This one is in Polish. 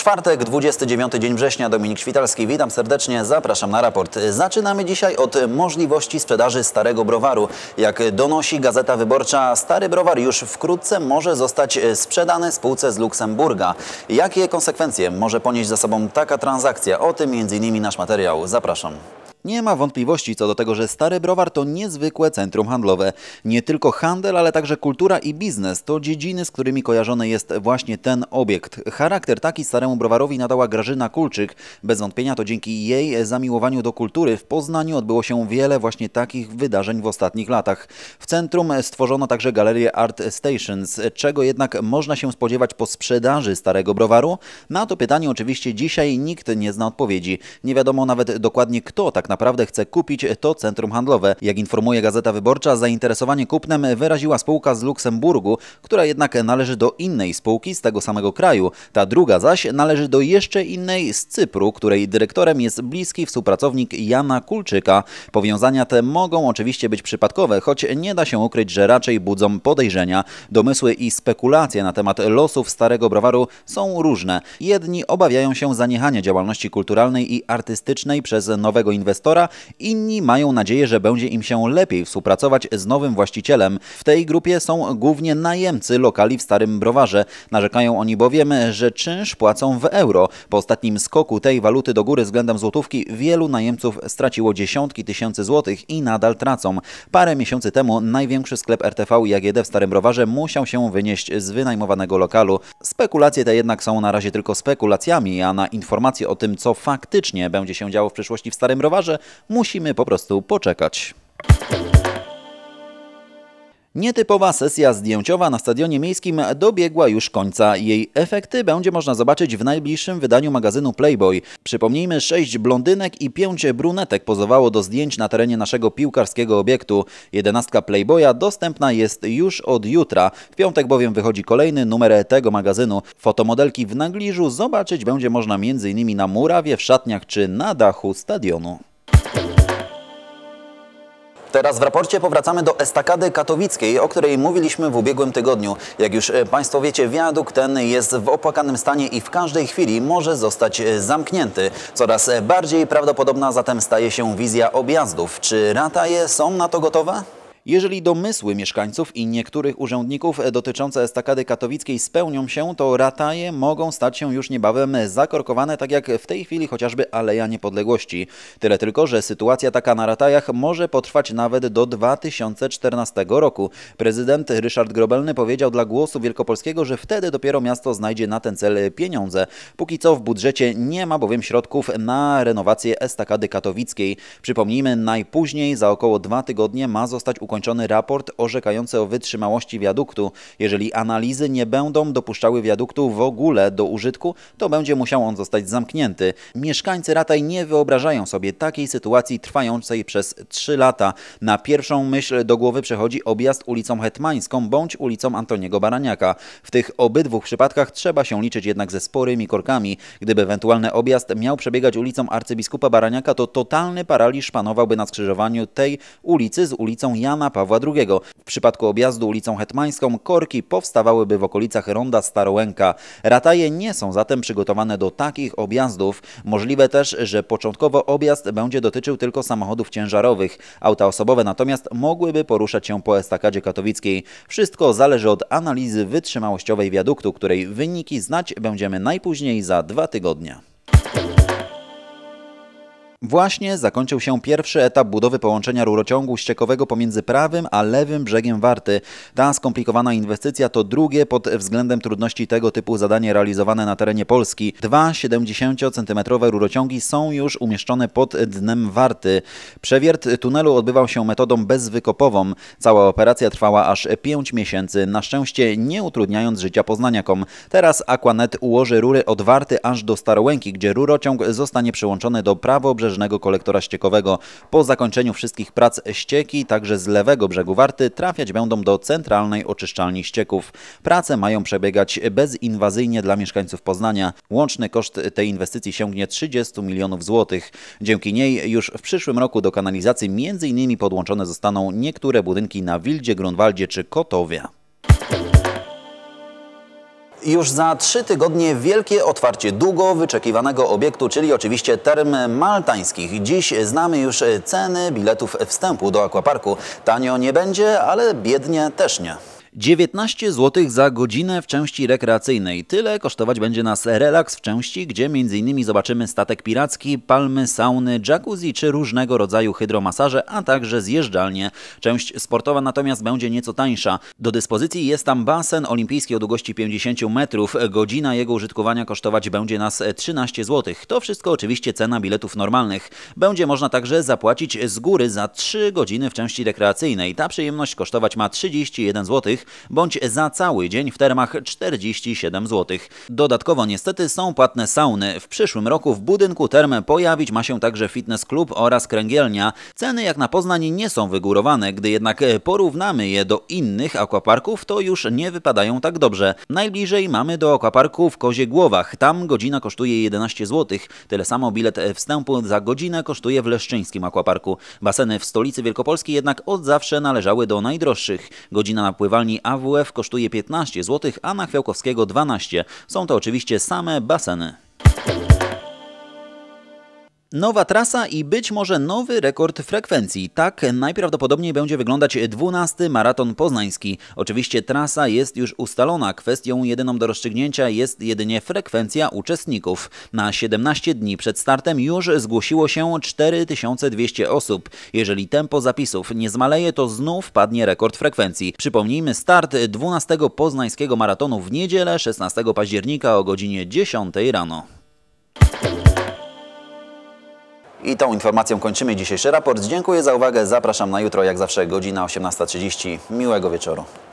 Czwartek, 29 dzień września, Dominik Świtalski, witam serdecznie, zapraszam na raport. Zaczynamy dzisiaj od możliwości sprzedaży starego browaru. Jak donosi Gazeta Wyborcza, stary browar już wkrótce może zostać e, sprzedany spółce z Luksemburga. Jakie konsekwencje może ponieść za sobą taka transakcja? O tym m.in. nasz materiał. Zapraszam. Nie ma wątpliwości co do tego, że Stary Browar to niezwykłe centrum handlowe. Nie tylko handel, ale także kultura i biznes to dziedziny, z którymi kojarzony jest właśnie ten obiekt. Charakter taki Staremu Browarowi nadała Grażyna Kulczyk. Bez wątpienia to dzięki jej zamiłowaniu do kultury w Poznaniu odbyło się wiele właśnie takich wydarzeń w ostatnich latach. W centrum stworzono także galerię Art Stations, czego jednak można się spodziewać po sprzedaży Starego Browaru? Na to pytanie oczywiście dzisiaj nikt nie zna odpowiedzi. Nie wiadomo nawet dokładnie kto tak naprawdę chce kupić to centrum handlowe. Jak informuje Gazeta Wyborcza, zainteresowanie kupnem wyraziła spółka z Luksemburgu, która jednak należy do innej spółki z tego samego kraju. Ta druga zaś należy do jeszcze innej z Cypru, której dyrektorem jest bliski współpracownik Jana Kulczyka. Powiązania te mogą oczywiście być przypadkowe, choć nie da się ukryć, że raczej budzą podejrzenia. Domysły i spekulacje na temat losów starego browaru są różne. Jedni obawiają się zaniechania działalności kulturalnej i artystycznej przez nowego inwestora, inwestora, inni mają nadzieję, że będzie im się lepiej współpracować z nowym właścicielem. W tej grupie są głównie najemcy lokali w Starym Browarze. Narzekają oni bowiem, że czynsz płacą w euro. Po ostatnim skoku tej waluty do góry względem złotówki wielu najemców straciło dziesiątki tysięcy złotych i nadal tracą. Parę miesięcy temu największy sklep RTV i AGD w Starym Browarze musiał się wynieść z wynajmowanego lokalu. Spekulacje te jednak są na razie tylko spekulacjami, a na informacje o tym, co faktycznie będzie się działo w przyszłości w Starym Browarze że musimy po prostu poczekać. Nietypowa sesja zdjęciowa na Stadionie Miejskim dobiegła już końca. Jej efekty będzie można zobaczyć w najbliższym wydaniu magazynu Playboy. Przypomnijmy, sześć blondynek i pięć brunetek pozowało do zdjęć na terenie naszego piłkarskiego obiektu. Jedenastka Playboya dostępna jest już od jutra. W piątek bowiem wychodzi kolejny numer tego magazynu. Fotomodelki w Nagliżu zobaczyć będzie można m.in. na murawie, w szatniach czy na dachu stadionu. Teraz w raporcie powracamy do estakady katowickiej, o której mówiliśmy w ubiegłym tygodniu. Jak już e, Państwo wiecie, wiadukt ten jest w opłakanym stanie i w każdej chwili może zostać e, zamknięty. Coraz e, bardziej prawdopodobna zatem staje się wizja objazdów. Czy rataje są na to gotowe? Jeżeli domysły mieszkańców i niektórych urzędników dotyczące estakady katowickiej spełnią się, to rataje mogą stać się już niebawem zakorkowane, tak jak w tej chwili chociażby Aleja Niepodległości. Tyle tylko, że sytuacja taka na ratajach może potrwać nawet do 2014 roku. Prezydent Ryszard Grobelny powiedział dla Głosu Wielkopolskiego, że wtedy dopiero miasto znajdzie na ten cel pieniądze. Póki co w budżecie nie ma bowiem środków na renowację estakady katowickiej. Przypomnijmy, najpóźniej za około dwa tygodnie ma zostać ukończona zakończony raport orzekający o wytrzymałości wiaduktu. Jeżeli analizy nie będą dopuszczały wiaduktu w ogóle do użytku, to będzie musiał on zostać zamknięty. Mieszkańcy Rataj nie wyobrażają sobie takiej sytuacji trwającej przez 3 lata. Na pierwszą myśl do głowy przechodzi objazd ulicą Hetmańską bądź ulicą Antoniego Baraniaka. W tych obydwu przypadkach trzeba się liczyć jednak ze sporymi korkami. Gdyby ewentualny objazd miał przebiegać ulicą arcybiskupa Baraniaka, to totalny paraliż panowałby na skrzyżowaniu tej ulicy z ulicą Jan Jana Pawła II. W przypadku objazdu ulicą Hetmańską korki powstawałyby w okolicach Ronda Starołęka. Rataje nie są zatem przygotowane do takich objazdów. Możliwe też, że początkowo objazd będzie dotyczył tylko samochodów ciężarowych. Auta osobowe natomiast mogłyby poruszać się po estakadzie katowickiej. Wszystko zależy od analizy wytrzymałościowej wiaduktu, której wyniki znać będziemy najpóźniej za dwa tygodnie. Właśnie zakończył się pierwszy etap budowy połączenia rurociągu ściekowego pomiędzy prawym a lewym brzegiem Warty. Ta skomplikowana inwestycja to drugie pod względem trudności tego typu zadanie realizowane na terenie Polski. Dwa 70-centymetrowe rurociągi są już umieszczone pod dnem Warty. Przewiert tunelu odbywał się metodą bezwykopową. Cała operacja trwała aż 5 miesięcy, na szczęście nie utrudniając życia poznaniakom. Teraz Aquanet ułoży rury od Warty aż do Starołęki, gdzie rurociąg zostanie przyłączony do prawobrzeżnego kolektora ściekowego. Po zakończeniu wszystkich prac ścieki, także z lewego brzegu Warty, trafiać będą do centralnej oczyszczalni ścieków. Prace mają przebiegać bezinwazyjnie dla mieszkańców Poznania. Łączny koszt tej inwestycji sięgnie 30 milionów złotych. Dzięki niej już w przyszłym roku do kanalizacji m.in. podłączone zostaną niektóre budynki na Wildzie, Grunwaldzie czy Kotowie. Już za trzy tygodnie wielkie otwarcie długo wyczekiwanego obiektu, czyli oczywiście term maltańskich. Dziś znamy już ceny biletów wstępu do akwaparku. Tanio nie będzie, ale biednie też nie. 19 zł za godzinę w części rekreacyjnej. Tyle kosztować będzie nas relaks w części, gdzie m.in. zobaczymy statek piracki, palmy, sauny, jacuzzi czy różnego rodzaju hydromasaże, a także zjeżdżalnie. Część sportowa natomiast będzie nieco tańsza. Do dyspozycji jest tam basen olimpijski o długości 50 metrów. Godzina jego użytkowania kosztować będzie nas 13 zł. To wszystko oczywiście cena biletów normalnych. Będzie można także zapłacić z góry za 3 godziny w części rekreacyjnej. Ta przyjemność kosztować ma 31 zł bądź za cały dzień w termach 47 zł. Dodatkowo niestety są płatne sauny. W przyszłym roku w budynku term pojawić ma się także fitness klub oraz kręgielnia. Ceny jak na Poznań nie są wygórowane, gdy jednak e, porównamy je do innych akwaparków, to już nie wypadają tak dobrze. Najbliżej mamy do akwaparku w Kozie Głowach. Tam godzina kosztuje 11 zł. Tyle samo bilet e, wstępu za godzinę kosztuje w Leszczyńskim akwaparku. Baseny w stolicy Wielkopolski jednak od zawsze należały do najdroższych. Godzina na pływalni AWF kosztuje 15 zł, a na Chwiałkowskiego 12. Są to oczywiście same baseny. Nowa trasa i być może nowy rekord frekwencji. Tak najprawdopodobniej będzie wyglądać 12 maraton poznański. Oczywiście trasa jest już ustalona. Kwestią jedyną do rozstrzygnięcia jest jedynie frekwencja uczestników. Na 17 dni przed startem już zgłosiło się 4200 osób. Jeżeli tempo zapisów nie zmaleje, to znów padnie rekord frekwencji. Przypomnijmy start 12 poznańskiego maratonu w niedzielę 16 października o godzinie 10 rano. I tą informacją kończymy dzisiejszy raport. Dziękuję za uwagę. Zapraszam na jutro, jak zawsze, godzina 18.30. Miłego wieczoru.